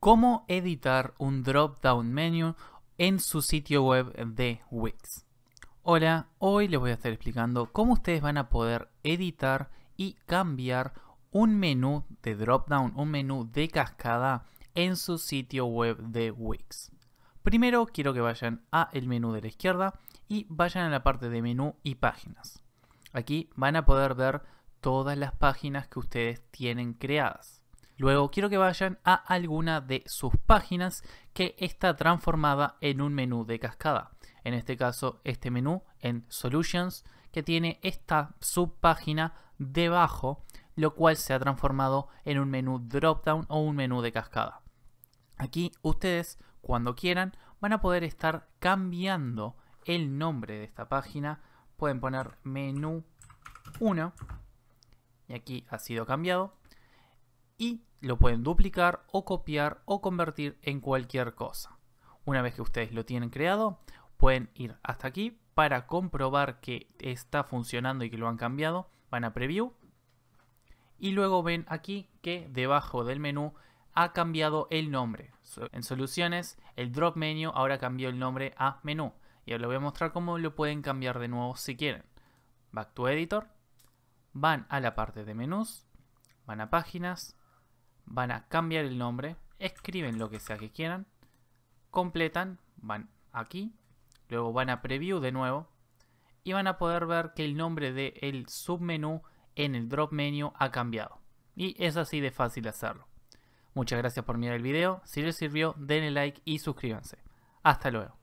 cómo editar un drop-down menu en su sitio web de Wix. Hola, hoy les voy a estar explicando cómo ustedes van a poder editar y cambiar un menú de drop-down, un menú de cascada en su sitio web de Wix. Primero quiero que vayan a el menú de la izquierda y vayan a la parte de menú y páginas. Aquí van a poder ver todas las páginas que ustedes tienen creadas. Luego quiero que vayan a alguna de sus páginas que está transformada en un menú de cascada. En este caso, este menú en Solutions, que tiene esta subpágina debajo, lo cual se ha transformado en un menú drop-down o un menú de cascada. Aquí ustedes, cuando quieran, van a poder estar cambiando el nombre de esta página. Pueden poner menú 1 y aquí ha sido cambiado y lo pueden duplicar o copiar o convertir en cualquier cosa. Una vez que ustedes lo tienen creado, pueden ir hasta aquí para comprobar que está funcionando y que lo han cambiado. Van a preview y luego ven aquí que debajo del menú ha cambiado el nombre. En soluciones, el drop menu ahora cambió el nombre a menú. Y ahora les voy a mostrar cómo lo pueden cambiar de nuevo si quieren. Back to editor, van a la parte de menús, van a páginas, van a cambiar el nombre, escriben lo que sea que quieran, completan, van aquí, luego van a preview de nuevo y van a poder ver que el nombre del el submenú en el drop menu ha cambiado. Y es así de fácil hacerlo. Muchas gracias por mirar el video, si les sirvió denle like y suscríbanse. Hasta luego.